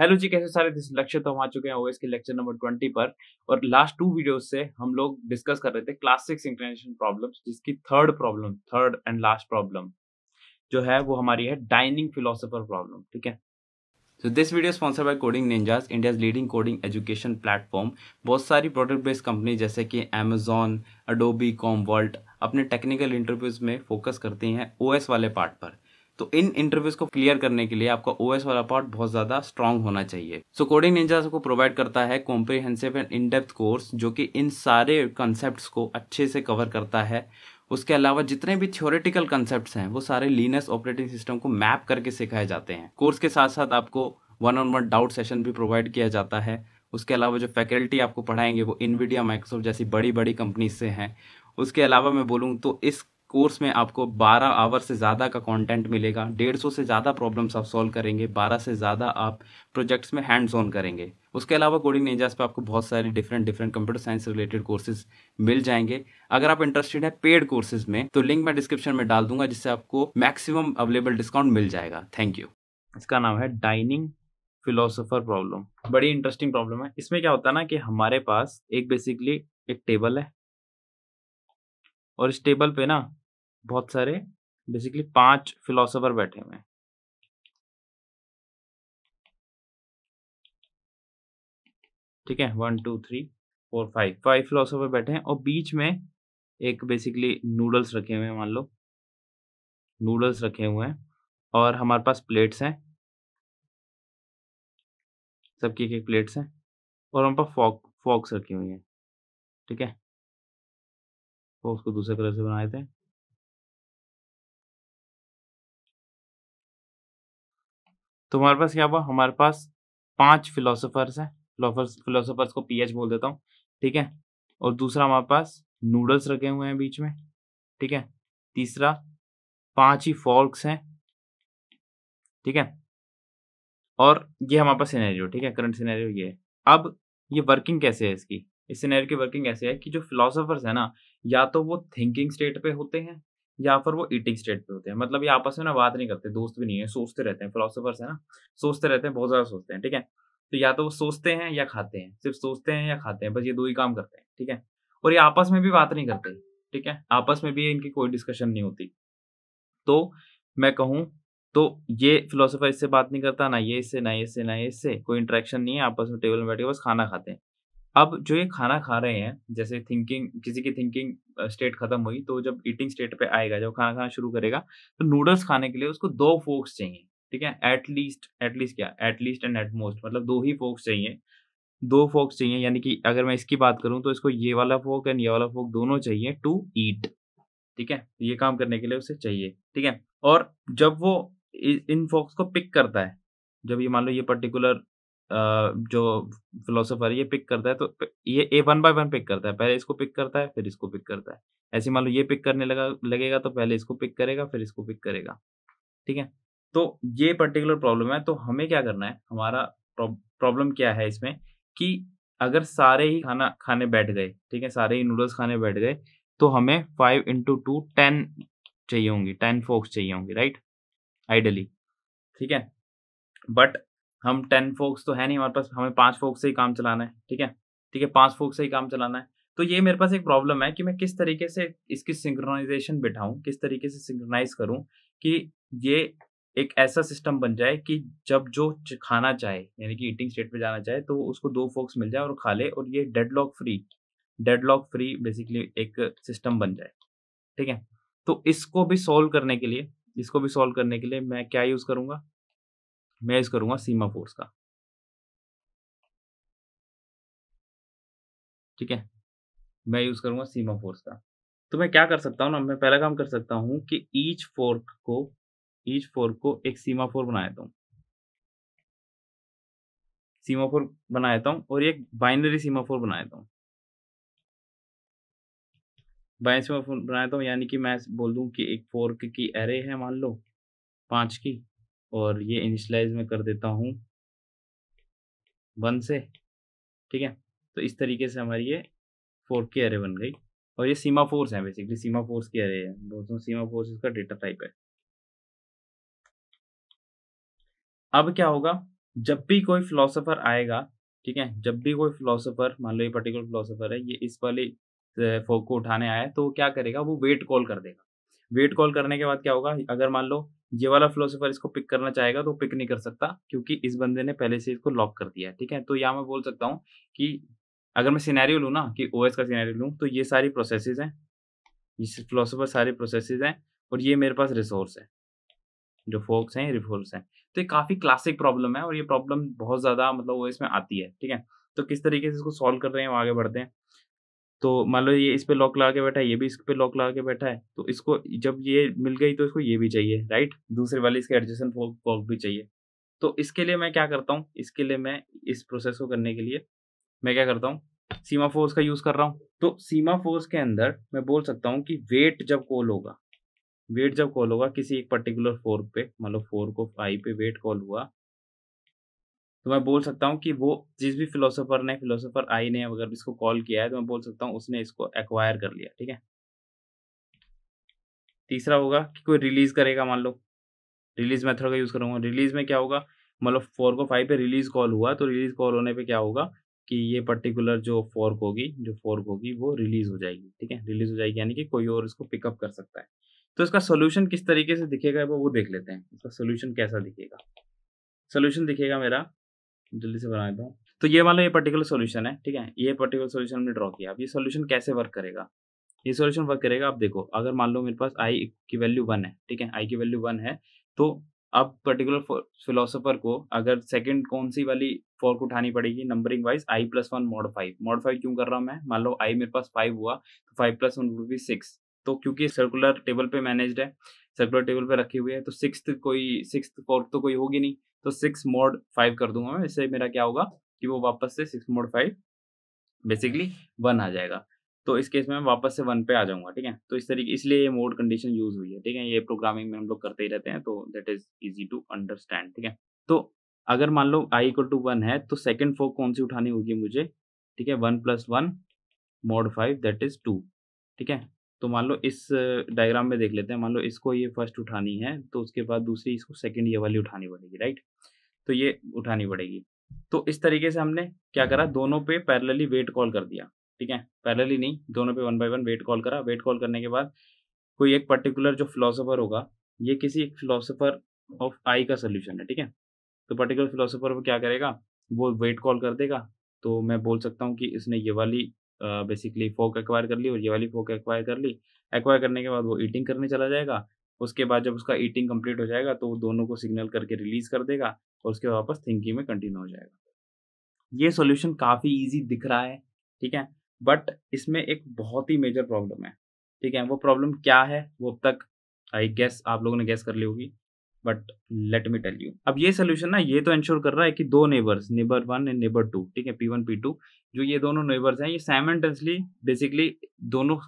hello जी कैसे सारे this लक्ष्य तो हम आ चुके हैं ओएस के लेक्चर नंबर ट्वेंटी पर और लास्ट टू वीडियोस से हम लोग डिस्कस कर रहे थे क्लास सिक्स इंक्लिनेशन प्रॉब्लम्स जिसकी third problem third and last problem जो है वो हमारी है डाइनिंग फिलोसोफर प्रॉब्लम ठीक है so this video sponsor by Coding Ninjas India's leading coding education platform बहुत सारी प्रोडक्ट बेस्ड कंपनी जैसे कि अमेजोन अडोबी कॉम वर्ल्ट अपने टेक्निकल इंटरव्यूज में फोकस करती हैं ओएस वाले पार्ट पर तो इन इंटरव्यूज को क्लियर करने के लिए आपका ओएस वाला पार्ट बहुत ज्यादा स्ट्रांग होना चाहिए सो कोडिंग निंजा को प्रोवाइड करता है comprehensive and in depth course जो कि इन सारे कॉन्सेप्ट को अच्छे से कवर करता है उसके अलावा जितने भी थ्योरेटिकल कंसेप्ट हैं वो सारे लीनस ऑपरेटिंग सिस्टम को मैप करके सिखाए जाते हैं कोर्स के साथ साथ आपको one on one doubt session भी प्रोवाइड किया जाता है उसके अलावा जो फैकल्टी आपको पढ़ाएंगे वो इनविडिया माइक्रोसॉफ्ट जैसी बड़ी बड़ी कंपनीज से हैं उसके अलावा मैं बोलूँ तो इस कोर्स में आपको 12 आवर से ज़्यादा का कंटेंट मिलेगा 150 से ज़्यादा प्रॉब्लम्स आप सॉल्व करेंगे 12 से ज़्यादा आप प्रोजेक्ट्स में हैंड्स ऑन करेंगे उसके अलावा कोडिंग निंजास पे आपको बहुत सारे different different computer science related courses मिल जाएंगे अगर आप इंटरेस्टेड हैं पेड कोर्सेज में तो लिंक मैं डिस्क्रिप्शन में डाल दूंगा जिससे आपको मैक्सिमम अवेलेबल डिस्काउंट मिल जाएगा थैंक यू इसका नाम है डाइनिंग फिलोसोफर प्रॉब्लम बड़ी इंटरेस्टिंग प्रॉब्लम है इसमें क्या होता है ना कि हमारे पास एक बेसिकली एक टेबल है और इस टेबल पे ना बहुत सारे बेसिकली पांच फिलोसोफर बैठे हुए हैं ठीक है one two three four five five philosopher बैठे हैं और बीच में एक बेसिकली नूडल्स रखे हुए हैं मान लो नूडल्स रखे हुए हैं और हमारे पास प्लेट्स हैं सबकी एक एक प्लेट्स हैं और हमारे पास फॉक फॉक्स रखी हुई हैं ठीक है फॉक्स को दूसरे कलर से बनाए थे तो हमारे पास क्या हुआ हमारे पास पांच फिलोसोफर्स हैं फिलोसोफर्स को पीएच बोल देता हूँ ठीक है और दूसरा हमारे पास नूडल्स रखे हुए हैं बीच में ठीक है तीसरा पांच ही फॉल्क्स हैं ठीक है और ये हमारे पास सिनेरियो ठीक है करंट सिनेरियो ये है अब ये वर्किंग कैसे है इसकी इस सिनेरियो की वर्किंग ऐसे है कि जो फिलोसोफर्स है ना या तो वो थिंकिंग स्टेट पे होते हैं या फिर वो ईटिंग स्टेट पे होते हैं मतलब ये आपस में ना बात नहीं करते दोस्त भी नहीं है सोचते रहते हैं फिलोसफर्स है ना सोचते रहते हैं बहुत ज़्यादा सोचते हैं ठीक है तो या तो वो सोचते हैं या खाते हैं सिर्फ सोचते हैं या खाते हैं बस ये दो ही काम करते हैं ठीक है और ये आपस में भी बात नहीं करते ठीक है आपस में भी इनकी कोई डिस्कशन नहीं होती तो मैं कहूँ तो ये फिलोसोफर इससे बात नहीं करता ना ये इससे ना ये इससे ना ये इससे कोई इंट्रैक्शन नहीं है आपस में टेबल में बैठ के बस खाना खाते हैं अब जो ये खाना खा रहे हैं जैसे थिंकिंग किसी की थिंकिंग स्टेट खत्म हुई तो जब ईटिंग स्टेट पे आएगा जब खाना खाना शुरू करेगा तो नूडल्स खाने के लिए उसको दो फोक्स चाहिए ठीक है एटलीस्ट एटलीस्ट क्या एटलीस्ट एंड एटमोस्ट मतलब दो ही फोक्स चाहिए दो फोक्स चाहिए यानी कि अगर मैं इसकी बात करूं तो इसको ये वाला फोक एंड ये वाला फोक दोनों चाहिए टू ईट ठीक है ये काम करने के लिए उसे चाहिए ठीक है और जब वो इन फोक्स को पिक करता है जब ये मान लो ये पर्टिकुलर जो फिलोसोफर ये पिक करता है तो ये ए वन बाय वन पिक करता है पहले इसको पिक करता है फिर इसको पिक करता है ऐसे मान लो ये पिक करने लगा लगेगा तो पहले इसको पिक करेगा फिर इसको पिक करेगा ठीक है तो ये पर्टिकुलर प्रॉब्लम है तो हमें क्या करना है हमारा प्रॉब्लम क्या है इसमें कि अगर सारे ही खाना खाने बैठ गए ठीक है सारे ही नूडल्स खाने बैठ गए तो हमें फाइव इंटू टू टेन चाहिए होंगी टेन फोक्स चाहिए होंगी राइट आइडली ठीक है बट हम टेन फोक्स तो है नहीं हमारे पास हमें पाँच फोक्स से ही काम चलाना है ठीक है ठीक है पांच फोक्स से ही काम चलाना है तो ये मेरे पास एक प्रॉब्लम है कि मैं किस तरीके से इसकी सिंक्रोनाइजेशन बिठाऊँ किस तरीके से सिंक्रोनाइज करूँ कि ये एक ऐसा सिस्टम बन जाए कि जब जो खाना चाहे यानी कि ईटिंग स्टेट पे जाना चाहे तो उसको दो फोक्स मिल जाए और खा ले और ये deadlock free deadlock free basically एक सिस्टम बन जाए ठीक है तो इसको भी सॉल्व करने के लिए इसको भी सॉल्व करने के लिए मैं क्या यूज़ करूँगा मैं यूज करूंगा सीमा फोर्स का ठीक है मैं यूज करूंगा सीमा फोर्स का तो मैं क्या कर सकता हूं ना मैं पहला काम कर सकता हूं कि ईच फोर्क को ईच फोर्क को एक सीमा फोर बना देता हूं सीमा फोर बना देता हूं और एक बाइनरी सीमा फोर बना देता हूं बाइनरी सीमा फोर बना देता हूं यानी कि मैं बोल दूं कि एक फोर्क की एरे है मान लो पांच की और ये इनिशलाइज में कर देता हूँ वन से ठीक है तो इस तरीके से हमारी ये फोर के अरे बन गई और ये सीमा फोर्स है बेसिकली सीमा फोर्स की अरे है दोस्तों सीमा फोर्स इसका डेटा टाइप है अब क्या होगा जब भी कोई फिलोसोफर आएगा ठीक है जब भी कोई फिलोसोफर मान लो ये पर्टिकुलर फिलोसोफर है ये इस वाले फोक को उठाने आया है तो क्या करेगा वो वेट कॉल कर देगा वेट कॉल करने के बाद क्या होगा अगर मान लो ये वाला फिलोसोफर इसको पिक करना चाहेगा तो पिक नहीं कर सकता क्योंकि इस बंदे ने पहले से इसको लॉक कर दिया है ठीक है तो यहाँ मैं बोल सकता हूँ कि अगर मैं सिनेरियो लूँ ना कि ओ का सिनेरियो लूँ तो ये सारी प्रोसेसेस हैं ये फिलोसोफर सारे प्रोसेसेस हैं और ये मेरे पास रिसोर्स है जो फोक्स हैं रिफोर्स हैं तो ये काफ़ी क्लासिक प्रॉब्लम है और ये प्रॉब्लम बहुत ज़्यादा मतलब वो इसमें आती है ठीक है तो किस तरीके से इसको सॉल्व कर रहे हैं वो आगे बढ़ते हैं तो मान लो ये इस पे लॉक लगा के बैठा है ये भी इस पे लॉक लगा के बैठा है तो इसको जब ये मिल गई तो इसको ये भी चाहिए राइट दूसरे वाले इसके एडजस्टन फॉक भी चाहिए तो इसके लिए मैं क्या करता हूँ इसके लिए मैं इस प्रोसेस को करने के लिए मैं क्या करता हूँ सीमा फोर्स का यूज़ कर रहा हूँ तो सीमा फोर्स के अंदर मैं बोल सकता हूँ कि वेट जब कॉल होगा वेट जब कॉल होगा किसी एक पर्टिकुलर फोर पे मान लो फोर को फाइव पे वेट कॉल हुआ तो मैं बोल सकता हूँ कि वो जिस भी फिलोसोफर ने फिलोसोफर आई ने अगर इसको कॉल किया है तो मैं बोल सकता हूँ उसने इसको एक्वायर कर लिया ठीक है तीसरा होगा कि कोई रिलीज करेगा मान लो रिलीज मेथड का यूज़ करूंगा रिलीज में क्या होगा मतलब फोर को फाइव पे रिलीज कॉल हुआ तो रिलीज कॉल होने पे क्या होगा कि ये पर्टिकुलर जो फोर्क होगी जो फोर्क होगी वो रिलीज हो जाएगी ठीक है रिलीज हो जाएगी यानी कि कोई और इसको पिकअप कर सकता है तो इसका सोल्यूशन किस तरीके से दिखेगा वो देख लेते हैं इसका सोल्यूशन कैसा दिखेगा सोल्यूशन दिखेगा मेरा जल्दी से बना देता हूँ तो ये वाला ये पर्टिकुलर सोल्यूशन है ठीक है ये पर्टिकुलर सोल्यूशन हमने ड्रॉ किया अब ये सोल्यूशन कैसे वर्क करेगा ये सोल्यूशन वर्क करेगा आप देखो अगर मान लो मेरे पास आई की वैल्यू वन है ठीक है आई की वैल्यू वन है तो अब पर्टिकुलर फिलोसोफर को अगर सेकंड कौन सी वाली फॉर्क उठानी पड़ेगी numbering wise I plus one mod five mod five क्यों कर रहा हूँ मैं मान लो आई मेरे पास फाइव हुआ तो five plus one would be six तो क्योंकि सर्कुलर टेबल पे मैनेज्ड है सर्कुलर टेबल पे रखी हुई है तो सिक्स कोई सिक्स फोर्थ तो कोई होगी नहीं तो सिक्स मोड फाइव कर दूंगा मैं इससे मेरा क्या होगा कि वो वापस से six mod five basically one आ जाएगा तो इस केस में वापस से वन पे आ जाऊंगा ठीक है तो इस तरीके इसलिए ये मोड कंडीशन यूज हुई है ठीक है ये प्रोग्रामिंग में हम लोग करते ही रहते हैं तो that is easy to understand ठीक है तो अगर मान लो आई इक्वल टू वन है तो सेकंड फोक कौन सी उठानी होगी मुझे ठीक है one plus one mod five that is two ठीक है तो मान लो इस डायग्राम में देख लेते हैं मान लो इसको ये फर्स्ट उठानी है तो उसके बाद दूसरी इसको सेकंड ये वाली उठानी पड़ेगी राइट तो ये उठानी पड़ेगी तो इस तरीके से हमने क्या करा दोनों पे पैरेलली वेट कॉल कर दिया ठीक है पैरेलली नहीं दोनों पे one by one wait call करा वेट कॉल करने के बाद कोई एक पर्टिकुलर जो फिलोसोफर होगा ये किसी एक फिलोसोफर ऑफ आई का सोल्यूशन है ठीक है तो पर्टिकुलर फिलोसोफर वो क्या करेगा वो वेट कॉल कर देगा तो मैं बोल सकता हूँ कि इसने ये वाली बेसिकली फोक एक्वायर कर ली और ये वाली फोक एक्वायर कर ली एक्वायर करने के बाद वो ईटिंग करने चला जाएगा उसके बाद जब उसका ईटिंग कंप्लीट हो जाएगा तो वो दोनों को सिग्नल करके रिलीज कर देगा और उसके वापस थिंकिंग में कंटिन्यू हो जाएगा ये सोल्यूशन काफ़ी ईजी दिख रहा है ठीक है बट इसमें एक बहुत ही मेजर प्रॉब्लम है ठीक है वो प्रॉब्लम क्या है वो अब तक आई गेस आप लोगों ने गैस कर ली होगी but let me tell you अब ये सोल्यूशन ना ये तो इंश्योर कर रहा है कि दो neighbours neighbour one and neighbour two ठीक है पी वन पी टू जो ये दोनों नेबर्स हैं ये साइमेंटसली बेसिकली दोनों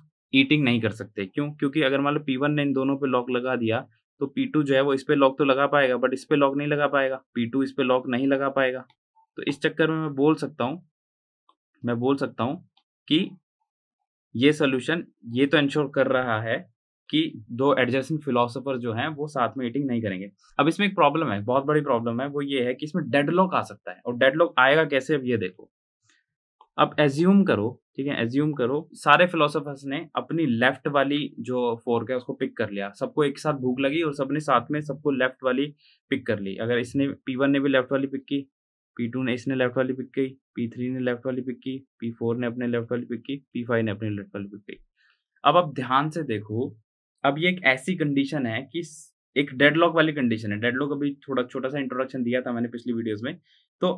ईटिंग नहीं कर सकते क्यों क्योंकि अगर मान लो पी वन ने इन दोनों पे लॉक लगा दिया तो पी टू जो है वो इस पे लॉक तो लगा पाएगा बट इस पे लॉक नहीं लगा पाएगा पी टू इस पे लॉक नहीं लगा पाएगा तो इस चक्कर में मैं बोल सकता हूँ मैं बोल सकता हूँ कि ये सोल्यूशन ये तो इंश्योर कर रहा है कि दो एडजस्टिंग फिलोसोफर जो हैं वो साथ में ईटिंग नहीं करेंगे अब इसमें एक प्रॉब्लम है बहुत बड़ी प्रॉब्लम है वो ये है कि इसमें डेडलॉक आ सकता है और डेडलॉक आएगा कैसे अब ये देखो अब एज्यूम करो ठीक है एज्यूम करो सारे फिलोसोफर्स ने अपनी लेफ्ट वाली जो फोर्क है उसको पिक कर लिया सबको एक साथ भूख लगी और सबने साथ में सबको लेफ्ट वाली पिक कर ली अगर इसने पी ने भी लेफ्ट वाली पिक की पी टू ने इसने लेफ्ट वाली पिक की पी थ्री ने लेफ्ट वाली पिक की पी फोर ने अपने लेफ्ट वाली पिक की पी फाइव ने अपने लेफ्ट वाली पिक की अब आप ध्यान से देखो अब ये एक ऐसी कंडीशन है कि एक डेडलॉक वाली कंडीशन है डेडलॉक अभी थोड़ा छोटा सा इंट्रोडक्शन दिया था मैंने पिछली वीडियोस में तो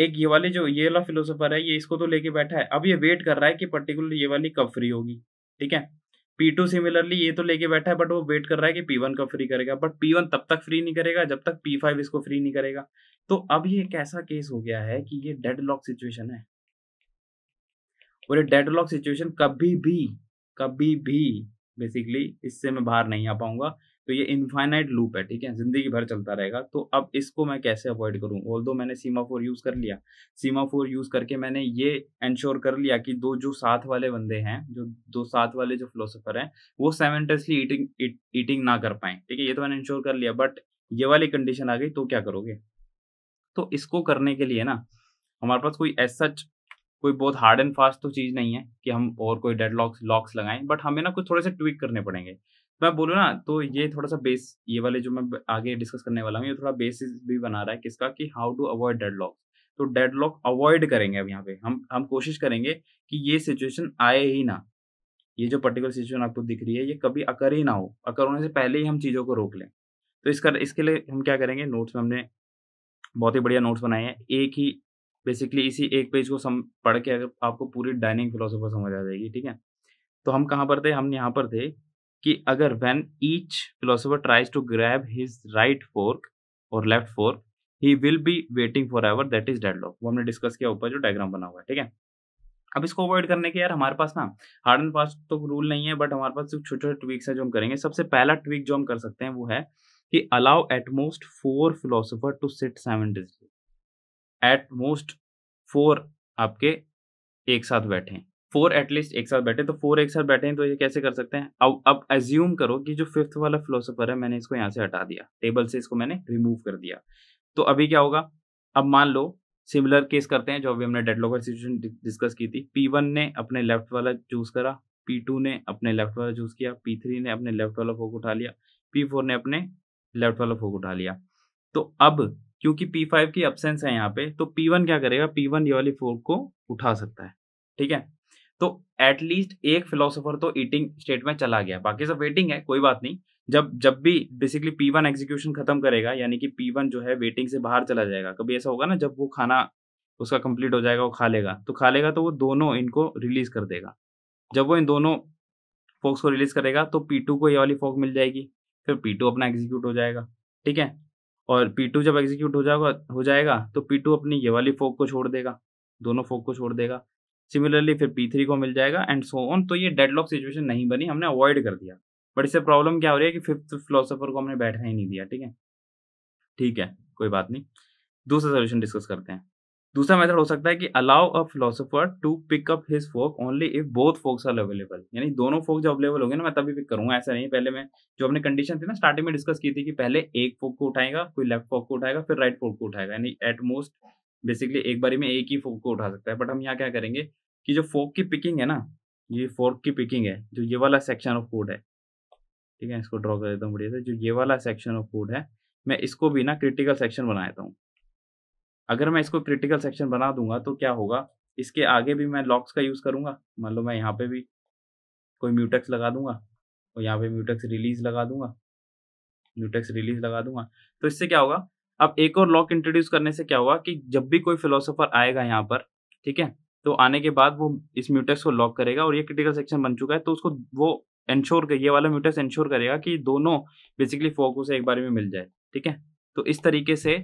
एक ये वाले जो ये वाला फिलोसोफर है ये इसको तो लेके बैठा है अब ये वेट कर रहा है कि पर्टिकुलर ये वाली कब फ्री होगी ठीक है पी टू सिमिलरली ये तो लेके बैठा है बट वो वेट कर रहा है कि पी वन कब फ्री करेगा बट पी वन तब तक फ्री नहीं करेगा जब तक पी फाइव इसको फ्री नहीं करेगा तो अब ये एक ऐसा केस हो गया है कि ये डेड लॉक सिचुएशन है और ये डेड लॉक सिचुएशन कभी भी कभी भी बेसिकली इससे मैं बाहर नहीं आ पाऊंगा तो ये इनफाइनाइट लूप है ठीक है जिंदगी भर चलता रहेगा तो अब इसको मैं कैसे अवॉइड करूँ ऑल दो मैंने सीमा फोर यूज़ कर लिया सीमा फोर यूज़ करके मैंने ये इंश्योर कर लिया कि दो जो साथ वाले बंदे हैं जो दो साथ वाले जो फिलोसोफर हैं वो सेवेंटसली ईटिंग ईटिंग ना कर पाए ठीक है ये तो मैंने इंश्योर कर लिया बट ये वाली कंडीशन आ गई तो क्या करोगे तो इसको करने के लिए ना हमारे पास कोई ऐसा कोई बहुत हार्ड एंड फास्ट तो चीज़ नहीं है कि हम और कोई डेड लॉक्स लॉक्स लगाएं बट हमें ना कुछ थोड़े से ट्विक करने पड़ेंगे मैं बोलूँ ना तो ये थोड़ा सा बेस ये वाले जो मैं आगे डिस्कस करने वाला हूँ ये थोड़ा बेसिस भी बना रहा है किसका कि how to avoid deadlock तो डेड लॉक अवॉइड करेंगे अब यहाँ पे हम हम कोशिश करेंगे कि ये सिचुएशन आए ही ना ये जो पर्टिकुलर सिचुएशन आपको दिख रही है ये कभी अकर ही ना हो अकर होने से पहले ही हम चीज़ों को रोक लें तो इसका इसके लिए हम क्या करेंगे नोट्स में हमने बहुत ही बढ़िया नोट्स बनाए हैं एक ही बेसिकली इसी एक पेज को सम पढ़ के अगर आपको पूरी डाइनिंग फिलोसोफर समझ आ जाएगी ठीक है तो हम कहाँ पर थे हम यहाँ पर थे कि अगर when each philosopher tries to grab his right fork और left fork he will be waiting forever that is deadlock वो हमने डिस्कस किया ऊपर जो डायग्राम बना हुआ है ठीक है अब इसको अवॉइड करने के यार हमारे पास ना हार्ड एंड फास्ट तो रूल नहीं है बट हमारे पास छोटे छोटे ट्वीक्स हैं जो हम करेंगे सबसे पहला ट्वीक जो हम कर सकते हैं वो है कि allow at most four philosopher to sit simultaneously at most four आपके एक साथ बैठे फोर एटलीस्ट एक साथ बैठे तो फोर एक साथ बैठे तो ये कैसे कर सकते हैं अब अब एज्यूम करो कि जो फिफ्थ वाला फिलोसोफर है मैंने इसको यहाँ से हटा दिया टेबल से इसको मैंने रिमूव कर दिया तो अभी क्या होगा अब मान लो सिमिलर केस करते हैं जो अभी हमने डेडलॉकर सिचुएशन डिस्कस की थी पी वन ने अपने लेफ्ट वाला चूज करा पी टू ने अपने लेफ्ट वाला चूज किया पी थ्री ने अपने लेफ्ट वाला फोक उठा लिया पी फोर ने अपने लेफ्ट वाला फोक उठा लिया तो अब क्योंकि P5 की अब्सेंस है यहाँ पे तो P1 क्या करेगा P1 ये वाली फोर्क को उठा सकता है ठीक है तो एटलीस्ट एक फिलोसोफर तो ईटिंग स्टेट में चला गया बाकी सब वेटिंग है कोई बात नहीं जब जब भी बेसिकली पी वन एग्जीक्यूशन खत्म करेगा यानी कि पी वन जो है वेटिंग से बाहर चला जाएगा कभी ऐसा होगा ना जब वो खाना उसका कंप्लीट हो जाएगा वो खा लेगा तो खा लेगा तो वो दोनों इनको रिलीज कर देगा जब वो इन दोनों फोक्स को रिलीज करेगा तो पी टू को ये वाली फोक मिल जाएगी फिर पी टू अपना एग्जीक्यूट हो जाएगा ठीक है और पी टू जब एग्जीक्यूट हो जाएगा हो जाएगा तो पी टू अपनी ये वाली फोक को छोड़ देगा दोनों फोक को छोड़ देगा सिमिलरली फिर पी थ्री को मिल जाएगा एंड सो ऑन तो ये डेडलॉक सिचुएशन नहीं बनी हमने अवॉइड कर दिया बट इससे प्रॉब्लम क्या हो रही है कि फिफ्थ फिलोसोफर को हमने बैठना ही नहीं दिया ठीक है ठीक है कोई बात नहीं दूसरा सोल्यूशन डिस्कस करते हैं दूसरा मेथड हो सकता है कि allow a philosopher to pick up his fork only if both forks are available यानी दोनों फोक जब अवेलेबल होंगे ना मैं तभी पिक करूंगा ऐसा नहीं पहले मैं जो अपने कंडीशन थी ना स्टार्टिंग में डिस्कस की थी कि पहले एक फोक को उठाएगा कोई लेफ्ट फोक को उठाएगा फिर राइट फोक को उठाएगा यानी एट मोस्ट बेसिकली एक बारी में एक ही फोक को उठा सकता है बट हम यहाँ क्या करेंगे कि जो फोक की पिकिंग है ना ये फोक की पिकिंग है जो ये वाला सेक्शन ऑफ कोड है ठीक है इसको ड्रॉ कर देता हूँ बढ़िया से जो ये वाला सेक्शन ऑफ कोड है मैं इसको भी ना क्रिटिकल सेक्शन बना देता हूँ अगर मैं इसको क्रिटिकल सेक्शन बना दूंगा तो क्या होगा इसके आगे भी मैं लॉक्स का यूज़ करूंगा मान लो मैं यहाँ पे भी कोई म्यूटेक्स लगा दूंगा और यहाँ पे म्यूटेक्स रिलीज लगा दूंगा म्यूटेक्स रिलीज लगा दूंगा तो इससे क्या होगा अब एक और लॉक इंट्रोड्यूस करने से क्या होगा कि जब भी कोई फिलोसोफर आएगा यहाँ पर ठीक है तो आने के बाद वो इस म्यूटेक्स को लॉक करेगा और ये क्रिटिकल सेक्शन बन चुका है तो उसको वो इंश्योर ये वाला म्यूटेक्स इंश्योर करेगा कि दोनों बेसिकली फोकस एक बार में मिल जाए ठीक है तो इस तरीके से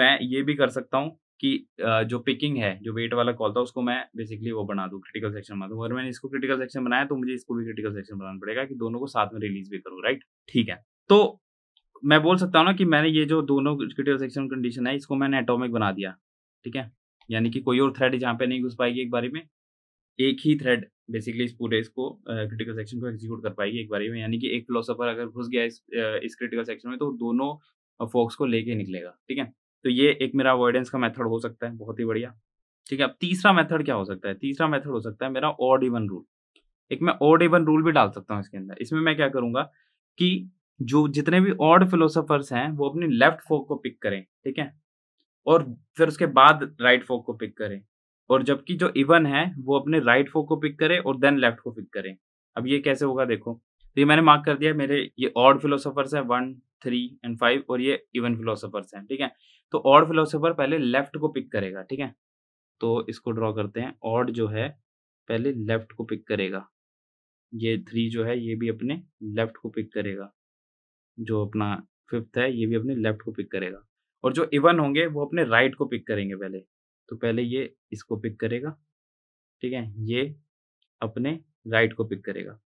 मैं ये भी कर सकता हूँ कि जो पिकिंग है जो वेट वाला कॉल था उसको मैं बेसिकली वो बना दूँ क्रिटिकल सेक्शन बना दूँ अगर मैंने इसको क्रिटिकल सेक्शन बनाया तो मुझे इसको भी क्रिटिकल सेक्शन बनाना पड़ेगा कि दोनों को साथ में रिलीज भी करूँ राइट ठीक है तो मैं बोल सकता हूँ ना कि मैंने ये जो दोनों क्रिटिकल सेक्शन कंडीशन है इसको मैंने एटोमिक बना दिया ठीक है यानी कि कोई और थ्रेड जहाँ पे नहीं घुस पाएगी एक बारी में एक ही थ्रेड बेसिकली इस पूरे इसको क्रिटिकल सेक्शन को एग्जीक्यूट कर पाएगी एक बारी में यानी कि एक फिलोसफर अगर घुस गया इस क्रिटिकल uh, सेक्शन में तो दोनों फोक्स को लेके निकलेगा ठीक है तो ये एक मेरा अवॉइडेंस का मेथड हो सकता है बहुत ही बढ़िया ठीक है अब तीसरा मेथड क्या हो सकता है तीसरा मेथड हो सकता है मेरा ऑड इवन रूल एक मैं ऑड इवन रूल भी डाल सकता हूँ इसके अंदर इसमें मैं क्या करूंगा कि जो जितने भी ऑड फिलोसफर्स हैं वो अपनी लेफ्ट फोक को पिक करें ठीक है और फिर उसके बाद राइट फोक को पिक करें और जबकि जो इवन है वो अपने राइट फोक को पिक करें और देन लेफ्ट को पिक करें अब ये कैसे होगा देखो तो ये मैंने मार्क कर दिया मेरे ये ऑड फिलोसफर्स हैं वन थ्री एंड फाइव और ये इवन फिलोसफर्स हैं ठीक है तो ऑड फिलोसोफर पहले लेफ्ट को पिक करेगा ठीक है तो इसको ड्रॉ करते हैं ऑड जो है पहले लेफ्ट को पिक करेगा ये थ्री जो है ये भी अपने लेफ्ट को पिक करेगा जो अपना फिफ्थ है ये भी अपने लेफ्ट को पिक करेगा और जो इवन होंगे वो अपने राइट को पिक करेंगे पहले तो पहले ये इसको पिक करेगा ठीक है ये अपने राइट को पिक करेगा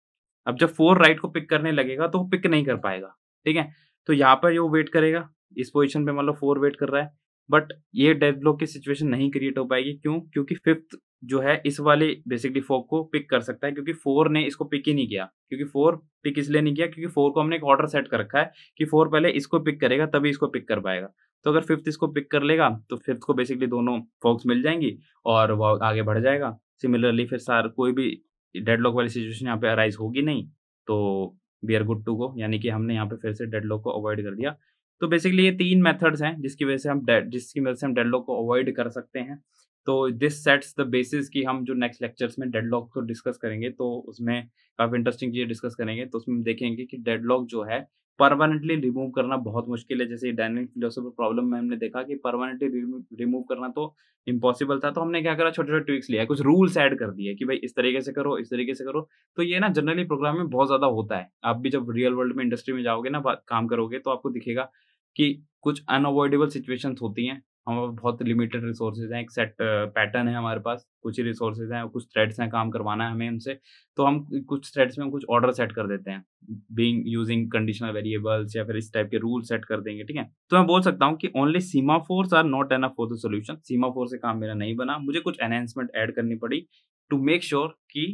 अब जब फोर राइट को पिक करने लगेगा तो वो पिक नहीं कर पाएगा ठीक है तो यहाँ पर ये वो वेट करेगा इस पोजीशन पे मान लो फोर वेट कर रहा है बट ये डेथ ब्लॉक की सिचुएशन नहीं क्रिएट हो पाएगी क्यों क्योंकि फिफ्थ जो है इस वाले बेसिकली फोक को पिक कर सकता है क्योंकि फोर ने इसको पिक ही नहीं किया क्योंकि फोर पिक इसलिए नहीं किया क्योंकि फोर को हमने एक ऑर्डर सेट कर रखा है कि फोर पहले इसको पिक करेगा तभी इसको पिक कर पाएगा तो अगर फिफ्थ इसको पिक कर लेगा तो फिफ्थ को बेसिकली दोनों फोक्स मिल जाएंगी और वो आगे बढ़ जाएगा सिमिलरली फिर सार कोई भी डेड लॉक वाली सिचुएशन यहाँ पे अराइज होगी नहीं तो we are good to go यानी कि हमने यहाँ पे फिर से डेड लॉक को अवॉइड कर दिया तो बेसिकली ये तीन मेथड्स हैं जिसकी वजह से हम डेड जिसकी वजह से हम डेडलॉक को अवॉइड कर सकते हैं तो दिस सेट्स द बेसिस कि हम जो नेक्स्ट लेक्चर्स में डेडलॉक को डिस्कस करेंगे तो उसमें काफ़ी इंटरेस्टिंग चीज़ें डिस्कस करेंगे तो उसमें हम देखेंगे कि डेडलॉक जो है परमानेंटली रिमूव करना बहुत मुश्किल है जैसे डायनेमिक फिलोसोफर प्रॉब्लम में हमने देखा कि परमानेंटली रिमूव करना तो इम्पॉसिबल था तो हमने क्या करा छोटे छोटे ट्विक्स लिया कुछ रूल्स ऐड कर दिए कि भाई इस तरीके से करो इस तरीके से करो तो ये ना जनरली प्रोग्राम में बहुत ज़्यादा होता है आप भी जब रियल वर्ल्ड में इंडस्ट्री में जाओगे ना काम करोगे तो आपको दिखेगा कि कुछ अनअवॉइडेबल सिचुएशंस होती हैं हमारे बहुत लिमिटेड रिसोर्सेज हैं एक सेट पैटर्न है हमारे पास कुछ ही रिसोर्सेज हैं कुछ थ्रेड्स हैं काम करवाना है हमें उनसे तो हम कुछ थ्रेड्स में कुछ ऑर्डर सेट कर देते हैं बीइंग यूजिंग कंडीशनल वेरिएबल्स या फिर इस टाइप के रूल सेट कर देंगे ठीक है तो मैं बोल सकता हूँ कि only semaphores are not एन फॉर द सोल्यूशन सीमा फोर से काम मेरा नहीं बना मुझे कुछ एनहेंसमेंट ऐड करनी पड़ी टू मेक श्योर कि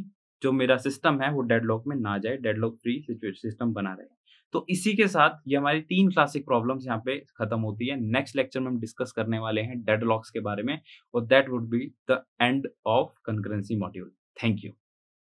जो मेरा सिस्टम है वो डेडलॉक में ना जाए डेडलॉक फ्री सिस्टम बना रहे तो इसी के साथ ये हमारी तीन क्लासिक प्रॉब्लम्स यहाँ पे खत्म होती है नेक्स्ट लेक्चर में हम डिस्कस करने वाले हैं डेड लॉक्स के बारे में और that would be the end of concurrency module thank you